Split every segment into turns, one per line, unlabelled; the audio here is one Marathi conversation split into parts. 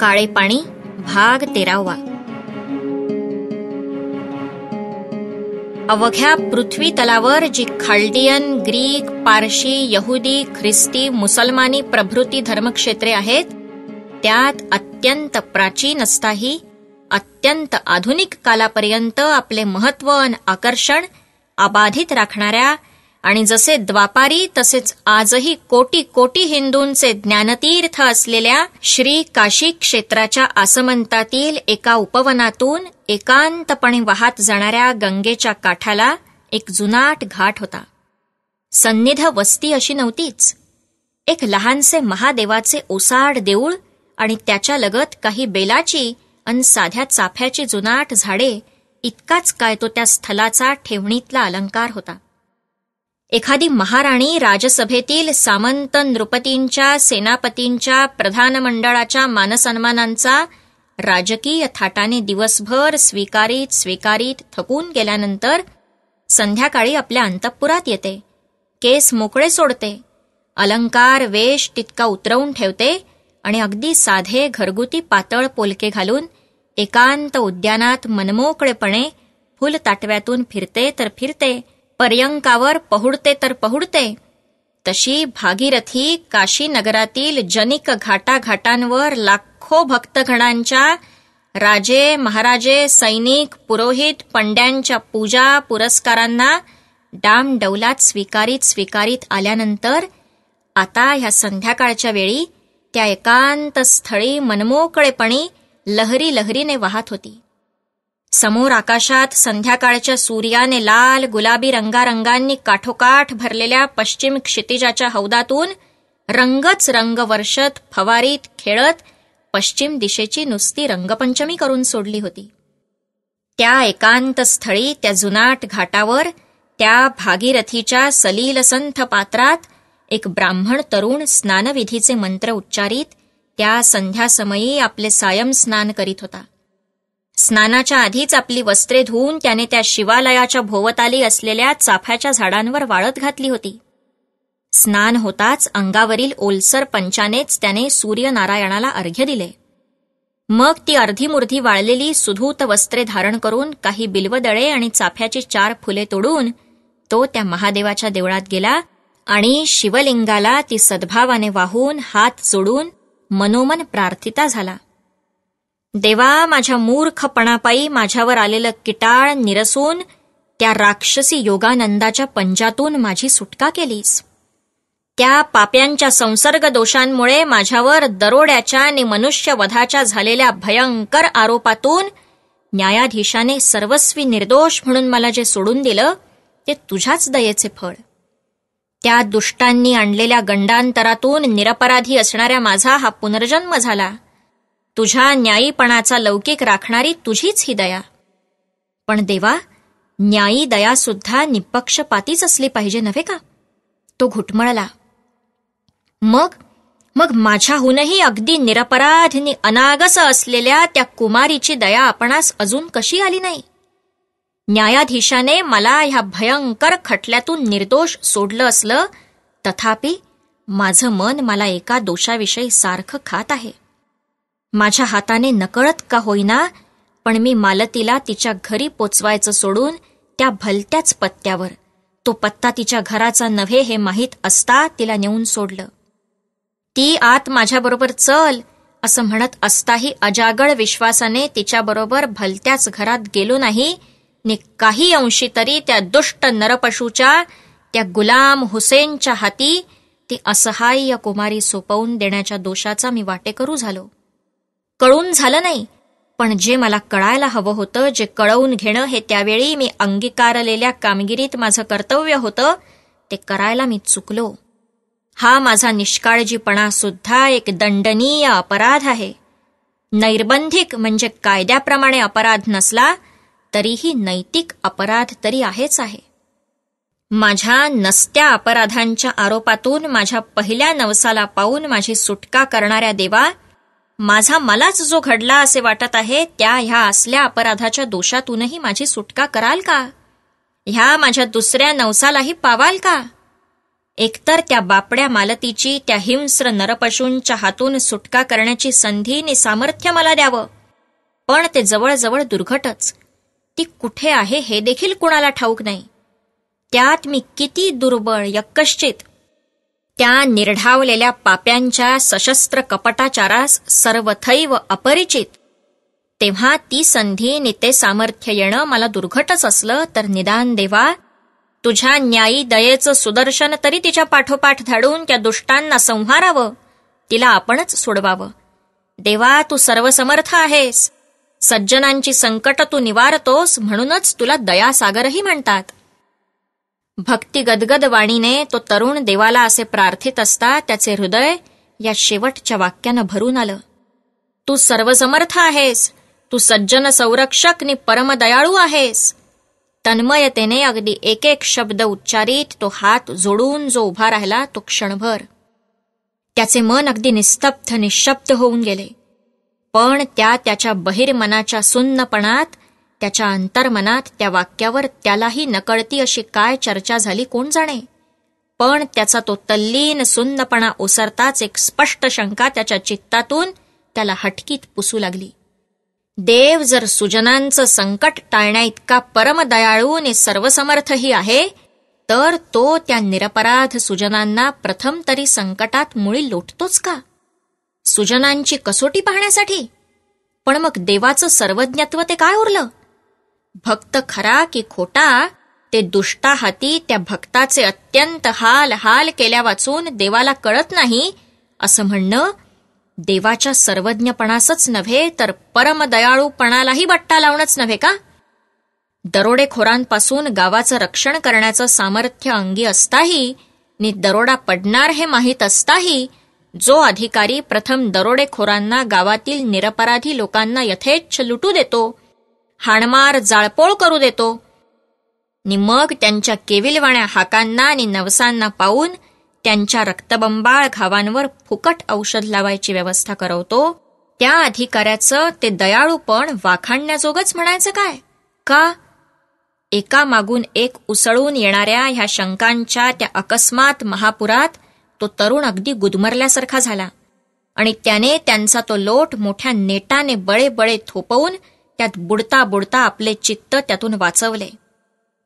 काळे पाणी भाग तेरावा अवघ्या पृथ्वी तलावर जी खाल्डियन ग्रीक पारशी यहुदी ख्रिस्ती मुसलमानी प्रभृती धर्मक्षेत्रे आहेत त्यात अत्यंत प्राचीन असताही अत्यंत आधुनिक कालापर्यंत आपले महत्व आकर्षण अबाधित राखणाऱ्या आणि जसे द्वापारी तसेच आजही कोटी कोटी हिंदूंचे ज्ञानतीर्थ असलेल्या श्री काशी क्षेत्राच्या आसमंतातील एका उपवनातून एकांतपणे वाहत जाणाऱ्या गंगेच्या काठाला एक जुनाट घाट होता सन्निध वस्ती अशी नव्हतीच एक लहानसे महादेवाचे ओसाड देऊळ आणि त्याच्या लगत काही बेलाची आणि साध्या चाफ्याची जुनाट झाडे इतकाच काय तो त्या स्थलाचा ठेवणीतला अलंकार होता एखादी महाराणी राजसभेतील सामंत नृपतींच्या सेनापतींच्या प्रधानमंडळाच्या मानसन्मानांचा राजकीय थाटाने दिवसभर स्वीकारीत स्वीकारीत थकून गेल्यानंतर संध्याकाळी आपल्या अंतपुरात येते केस मोकळे सोडते अलंकार वेश तितका उतरवून ठेवते आणि अगदी साधे घरगुती पातळ पोलके घालून एकांत उद्यानात मनमोकळेपणे ताटव्यातून फिरते तर फिरते पर्यंकावर पहुडते तर पहुडते तशी भागीरथी काशी नगरातील जनिक घाटाघाटांवर लाखो भक्तगणांच्या राजे महाराजे सैनिक पुरोहित पंड्यांच्या पूजा पुरस्कारांना डामडौलात स्वीकारीत स्वीकारीत आल्यानंतर आता ह्या संध्याकाळच्या वेळी त्या एकांत स्थळी मनमोकळेपणी लहरी लहरीने वाहत होती समोर आकाशात संध्याकाळच्या सूर्याने लाल गुलाबी रंगारंगांनी काठोकाठ भरलेल्या पश्चिम क्षितिजाच्या हौदातून रंगच रंग वर्षत फवारीत खेळत पश्चिम दिशेची नुसती रंगपंचमी करून सोडली होती त्या एकांत स्थळी त्या जुनाट घाटावर त्या भागीरथीच्या सलीलसंथ पात्रात एक ब्राह्मण तरुण स्नानविधीचे मंत्र उच्चारित त्या संध्यासमयी आपले सायम स्नान करीत होता स्नानाच्या आधीच आपली वस्त्रे धुवून त्याने त्या शिवालयाच्या भोवताली असलेल्या चाफ्याच्या झाडांवर वाळत घातली होती स्नान होताच अंगावरील ओलसर पंचानेच त्याने सूर्यनारायणाला अर्घ्य दिले मग ती अर्धी वाळलेली सुधूत वस्त्रे धारण करून काही बिल्वदळे आणि चाफ्याची चार फुले तोडून तो त्या महादेवाच्या देवळात गेला आणि शिवलिंगाला ती सद्भावाने वाहून हात जोडून मनोमन प्रार्थिता झाला देवा माझ्या मूर्खपणापायी माझ्यावर आलेलं किटाळ निरसून त्या राक्षसी योगानंदाच्या पंजातून माझी सुटका केलीस त्या पाप्यांच्या संसर्ग दोषांमुळे माझ्यावर दरोड्याच्या आणि मनुष्यवधाच्या झालेल्या भयंकर आरोपातून न्यायाधीशाने सर्वस्वी निर्दोष म्हणून मला जे सोडून दिलं ते तुझ्याच दयेचे फळ त्या दुष्टांनी आणलेल्या गंडांतरातून निरपराधी असणाऱ्या माझा हा पुनर्जन्म झाला तुझ्या न्यायीपणाचा लौकिक राखणारी तुझीच ही दया पण देवा न्यायी सुद्धा निपक्षपातीच असली पाहिजे नव्हे का तो घुटमळला मग मग माझ्याहूनही अगदी निरपराध नि अनागस असलेल्या त्या कुमारीची दया आपणास अजून कशी आली नाही न्यायाधीशाने मला ह्या भयंकर खटल्यातून निर्दोष सोडलं असलं तथापि माझं मन मला एका दोषाविषयी सारखं खात आहे माझ्या हाताने नकळत का होईना पण मी मालतीला तिच्या घरी पोचवायचं सोडून त्या भलत्याच पत्त्यावर तो पत्ता तिच्या घराचा नव्हे हे माहीत असता तिला नेऊन सोडलं ती आत माझ्याबरोबर चल असं म्हणत असताही अजागळ विश्वासाने तिच्याबरोबर भलत्याच घरात गेलो नाही ने काही अंशी तरी त्या दुष्ट नरपशूच्या त्या गुलाम हुसेनच्या हाती ती असहाय्य कुमारी सोपवून देण्याच्या दोषाचा मी वाटेकरू झालो कळून झालं नाही पण जे मला कळायला हवं होतं जे कळवून घेणं हे त्यावेळी मी अंगीकारलेल्या कामगिरीत माझं कर्तव्य होतं ते करायला मी चुकलो हा माझा निष्काळजीपणा सुद्धा एक दंडनीय अपराध आहे नैर्बंधिक म्हणजे कायद्याप्रमाणे अपराध नसला तरीही नैतिक अपराध तरी आहेच आहे माझ्या नसत्या अपराधांच्या आरोपातून माझ्या पहिल्या नवसाला पाहून माझी सुटका करणाऱ्या देवा माझा मलाच जो घडला असे वाटत आहे त्या ह्या असल्या अपराधाच्या दोषातूनही माझी सुटका कराल का ह्या माझ्या दुसऱ्या नवसालाही पावाल का एकतर त्या बापड्या मालतीची त्या हिंस्र नरपशूंच्या हातून सुटका करण्याची संधी नि सामर्थ्य मला द्यावं पण ते जवळजवळ दुर्घटच ती कुठे आहे हे देखील कुणाला ठाऊक नाही त्यात मी किती दुर्बळ यक्कश्चित त्या निर्ढावलेल्या पाप्यांच्या सशस्त्र कपटाचारास सर्वथैव अपरिचित तेव्हा ती संधी नेते सामर्थ्य येणं मला दुर्घटच असलं तर निदान देवा तुझ्या न्यायी दयेचं सुदर्शन तरी तिच्या पाठोपाठ धाडून त्या दुष्टांना संहारावं तिला आपणच सोडवावं देवा तू सर्वसमर्थ आहेस सज्जनांची संकट तू निवारतोस म्हणूनच तुला दयासागरही म्हणतात भक्ती गदगद वाणीने तो तरुण देवाला असे प्रार्थित असता त्याचे हृदय या शेवटच्या वाक्यानं भरून आलं तू सर्वसमर्थ आहेस तू सज्जन संरक्षक नि परमदयाळू आहेस तन्मयतेने अगदी एक एक शब्द उच्चारित तो हात जोडून जो उभा राहिला तो क्षणभर त्याचे मन अगदी निस्तब्ध निशब्द होऊन गेले पण त्या त्याच्या बहिर्मनाच्या सुन्नपणात त्याच्या अंतर्मनात त्या वाक्यावर त्यालाही नकळती अशी काय चर्चा झाली कोण जाणे पण त्याचा तो तल्लीन सुन्नपणा ओसरताच एक स्पष्ट शंका त्याच्या चित्तातून त्याला हटकीत पुसू लागली देव जर सुजनांचं संकट टाळण्या इतका परमदयाळू आणि सर्वसमर्थही आहे तर तो त्या निरपराध सुजनांना प्रथम तरी संकटात मुळी लोटतोच का सुजनांची कसोटी पाहण्यासाठी पण मग देवाचं सर्वज्ञत्व ते काय उरलं भक्त खरा की खोटा ते दुष्टा हाती त्या भक्ताचे अत्यंत हाल हाल केल्या वाचून देवाला कळत नाही असं म्हणणं देवाच्या सर्वज्ञपणासच नव्हे तर परमदयाळूपणालाही बट्टा लावणंच नव्हे का दरोडेखोरांपासून गावाचं रक्षण करण्याचं सामर्थ्य अंगी असताही नि दरोडा पडणार हे माहीत असताही जो अधिकारी प्रथम दरोडेखोरांना गावातील निरपराधी लोकांना यथेच्छ लुटू देतो हाणमार जाळपोळ करू देतो आणि मग त्यांच्या केविलवाण्या हाकांना आणि नवसांना पाहून त्यांच्या रक्तबंबाळ घावांवर फुकट औषध लावायची व्यवस्था करवतो त्या अधिकाऱ्याचं ते दयाळूपण वाखाणण्याजोगच म्हणायचं काय का एका मागून एक उसळून येणाऱ्या ह्या शंकांच्या त्या अकस्मात महापुरात तो तरुण अगदी गुदमरल्यासारखा झाला आणि त्याने त्यांचा तो लोट मोठ्या नेटाने बळे बळे थोपवून त्यात बुडता बुडता आपले चित्त त्यातून वाचवले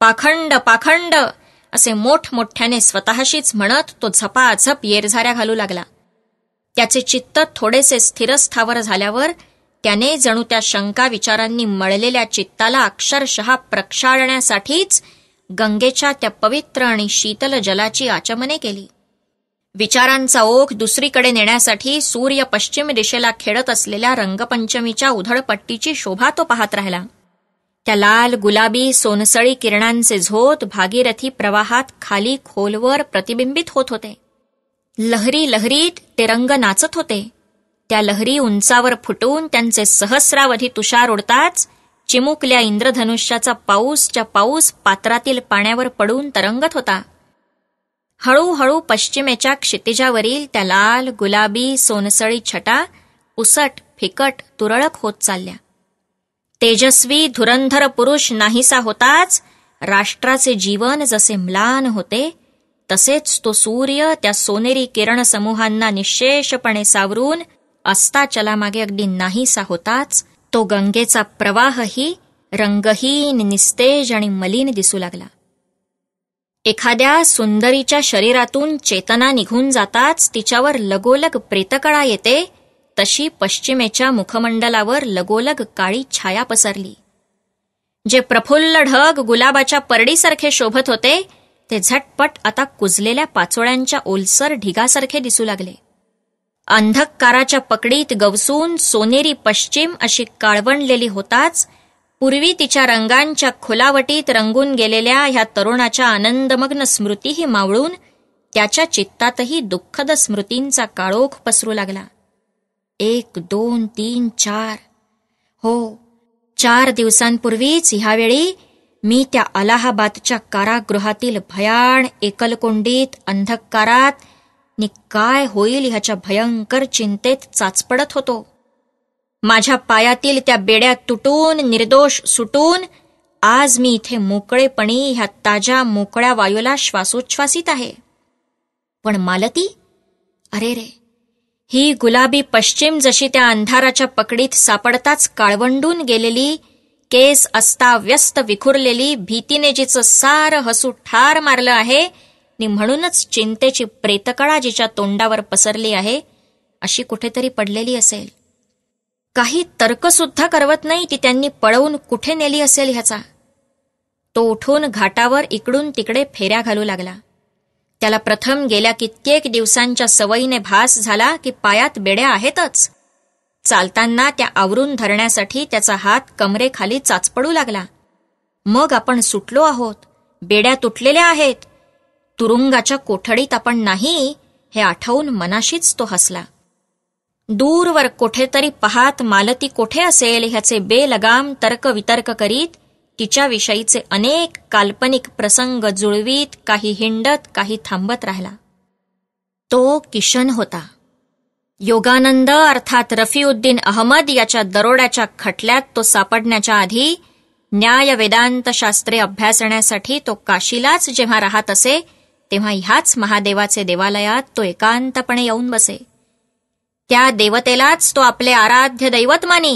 पाखंड पाखंड असे मोठमोठ्याने स्वतःशीच म्हणत तो झपाझप येरझाऱ्या घालू लागला त्याचे चित्त थोडेसे स्थिरस्थावर झाल्यावर त्याने जणू त्या शंका विचारांनी मळलेल्या चित्ताला अक्षरशः प्रक्षाळण्यासाठीच गंगेच्या त्या पवित्र आणि शीतल जलाची आचमने केली विचारांचा ओघ दुसरीकडे नेण्यासाठी सूर्य पश्चिम दिशेला खेळत असलेल्या रंगपंचमीच्या उधळपट्टीची शोभा तो पाहत राहिला त्या लाल गुलाबी सोनसळी किरणांचे झोत भागीरथी प्रवाहात खाली खोलवर प्रतिबिंबित होत होते लहरी लहरीत ते रंग नाचत होते त्या लहरी उंचावर फुटून त्यांचे सहस्रावधी तुषार उडताच चिमुकल्या इंद्रधनुष्याचा पाऊसच्या पाऊस पात्रातील पाण्यावर पडून तरंगत होता हळूहळू पश्चिमेच्या क्षितिजावरील त्या लाल गुलाबी सोनसळी छटा उसट फिकट तुरळक होत चालल्या तेजस्वी धुरंधर पुरुष नाहीसा होताच राष्ट्राचे जीवन जसे म्लान होते तसेच तो सूर्य त्या सोनेरी किरण समूहांना निशेषपणे सावरून अस्ताचलामागे अगदी नाहीसा होताच तो गंगेचा प्रवाहही रंगहीन निस्तेज आणि मलिन दिसू लागला एखाद्या सुंदरीच्या शरीरातून चेतना निघून जाताच तिच्यावर लगोलग प्रेतकळा येते तशी पश्चिमेच्या मुखमंडलावर लगोलग काळी छाया पसरली जे प्रफुल्ल ढग गुलाबाच्या परडीसारखे शोभत होते ते झटपट आता कुजलेल्या पाचोळ्यांच्या ओलसर ढिगासारखे दिसू लागले अंधकाराच्या पकडीत गवसून सोनेरी पश्चिम अशी काळवणलेली होताच पूर्वी तिच्या रंगांच्या खुलावटीत रंगून गेलेल्या ह्या तरुणाच्या आनंदमग्न स्मृतीही मावळून त्याच्या चित्तातही दुःखद स्मृतींचा काळोख पसरू लागला एक दोन तीन चार हो चार दिवसांपूर्वीच ह्यावेळी मी त्या अलाहाबादच्या कारागृहातील भयाण एकलकोंडीत अंधकारात नि काय होईल ह्याच्या भयंकर चिंतेत चाचपडत होतो माझ्या पायातील त्या बेड्या तुटून निर्दोष सुटून आज मी इथे मोकळेपणी ह्या ताज्या मोकळ्या वायूला श्वासोच्छ्वासित आहे पण मालती अरे रे ही गुलाबी पश्चिम जशी त्या अंधाराच्या पकडीत सापडताच काळवंडून गेलेली केस अस्ताव्यस्त विखुरलेली भीतीने जिचं सार हसू ठार मारलं आहे नि म्हणूनच चिंतेची प्रेतकळा जिच्या तोंडावर पसरली आहे अशी कुठेतरी पडलेली असेल काही तर्कसुद्धा करवत नाही ती त्यांनी पळवून कुठे नेली असेल ह्याचा तो उठून घाटावर इकडून तिकडे फेऱ्या घालू लागला त्याला प्रथम गेल्या कित्येक दिवसांच्या सवयीने भास झाला की पायात बेड्या आहेतच चालताना त्या आवरून धरण्यासाठी त्याचा हात कमरेखाली चाचपडू लागला मग आपण सुटलो आहोत बेड्या तुटलेल्या आहेत तुरुंगाच्या कोठडीत आपण नाही हे आठवून मनाशीच तो हसला दूरवर कुठेतरी पाहात मालती कोठे असेल ह्याचे बेलगाम तर्कवितर्क करीत तिच्याविषयीचे अनेक काल्पनिक प्रसंग जुळवीत काही हिंडत काही थांबत राहिला तो किशन होता योगानंद अर्थात रफीउद्दीन अहमद याच्या दरोड्याच्या खटल्यात तो सापडण्याच्या आधी न्याय वेदांत शास्त्रे अभ्यासण्यासाठी तो काशीलाच जेव्हा राहत असे तेव्हा ह्याच महादेवाचे देवालयात तो एकांतपणे येऊन बसे त्या देवतेलाच तो आपले आराध्य दैवत मानी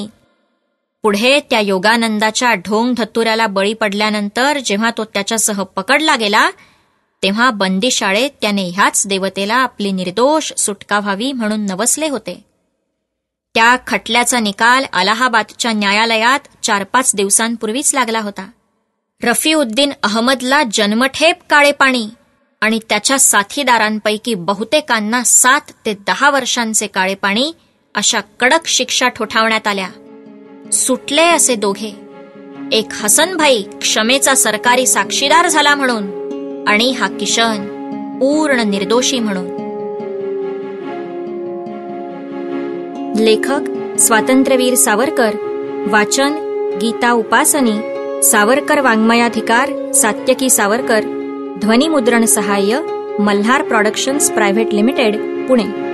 पुढे त्या योगानंदाच्या ढोंग धतुऱ्याला बळी पडल्यानंतर जेव्हा तो त्याच्यासह पकडला गेला तेव्हा बंदीशाळेत त्याने ह्याच देवतेला आपली निर्दोष सुटका व्हावी म्हणून नवसले होते त्या खटल्याचा निकाल अलाहाबादच्या न्यायालयात चार पाच दिवसांपूर्वीच लागला होता रफी उद्दीन अहमदला जन्मठेप काळे पाणी आणि त्याच्या साथीदारांपैकी बहुतेकांना सात ते दहा वर्षांचे काळेपाणी अशा कडक शिक्षा ठोठावण्यात आल्या सुटले असे दोघे एक हसनभाई क्षमेचा सरकारी साक्षीदार झाला म्हणून आणि हा किशन पूर्ण निर्दोषी म्हणून लेखक स्वातंत्र्यवीर सावरकर वाचन गीता उपासनी सावरकर वाङ्मयाधिकार सात्यकी सावरकर ध्वनिमुद्रण सहाय्य Malhar productions private limited Pune